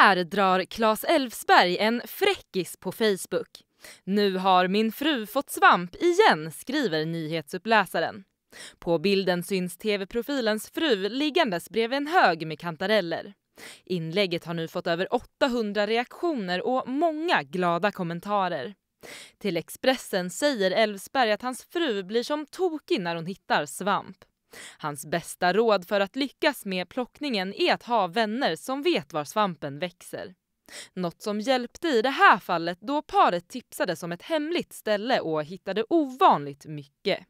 här drar Claes Elfsberg en fräckis på Facebook. Nu har min fru fått svamp igen, skriver nyhetsuppläsaren. På bilden syns tv-profilens fru liggandes bredvid en hög med kantareller. Inlägget har nu fått över 800 reaktioner och många glada kommentarer. Till Expressen säger Elfsberg att hans fru blir som tokig när hon hittar svamp. Hans bästa råd för att lyckas med plockningen är att ha vänner som vet var svampen växer. Något som hjälpte i det här fallet då paret tipsades om ett hemligt ställe och hittade ovanligt mycket.